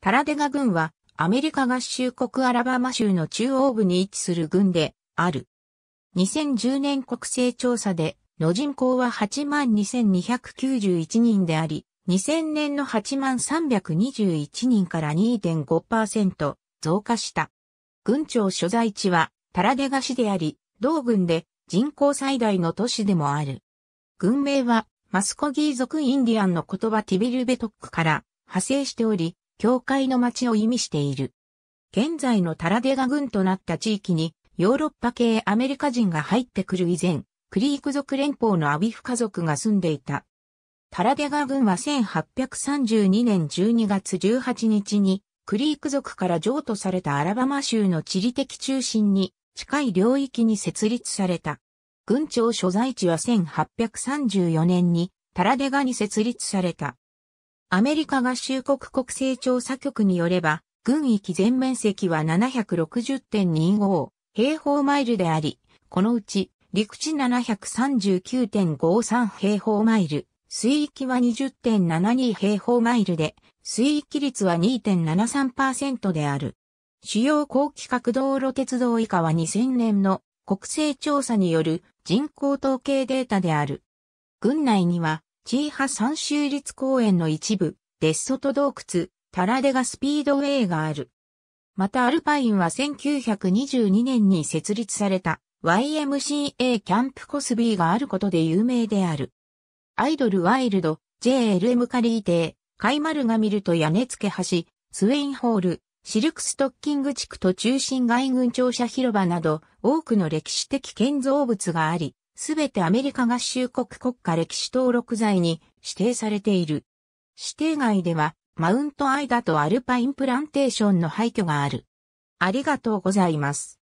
タラデガ郡はアメリカ合衆国アラバマ州の中央部に位置する郡である。2010年国勢調査での人口は82,291人であり、2000年の8321人から2.5%増加した。郡庁所在地はタラデガ市であり、同郡で人口最大の都市でもある。郡名はマスコギー族インディアンの言葉ティビルベトックから派生しており、教会の町を意味している。現在のタラデガ郡となった地域に、ヨーロッパ系アメリカ人が入ってくる以前、クリーク族連邦のアビフ家族が住んでいた。タラデガ郡は1832年12月18日に、クリーク族から譲渡されたアラバマ州の地理的中心に近い領域に設立された。郡庁所在地は1834年にタラデガに設立された。アメリカ合衆国国勢調査局によれば、軍域全面積は760.25平方マイルであり、このうち陸地739.53平方マイル、水域は20.72平方マイルで、水域率は2.73%である。主要高規格道路鉄道以下は2000年の国勢調査による人口統計データである。軍内にはチーハ三州立公園の一部、デッソト洞窟、タラデガスピードウェイがある。またアルパインは1922年に設立された YMCA キャンプコスビーがあることで有名である。アイドルワイルド、JLM カリーテー、カイマルが見ると屋根付け橋、スウェインホール、シルクストッキング地区と中心外軍庁舎広場など多くの歴史的建造物があり、すべてアメリカ合衆国国家歴史登録財に指定されている。指定外では、マウントアイダとアルパインプランテーションの廃墟がある。ありがとうございます。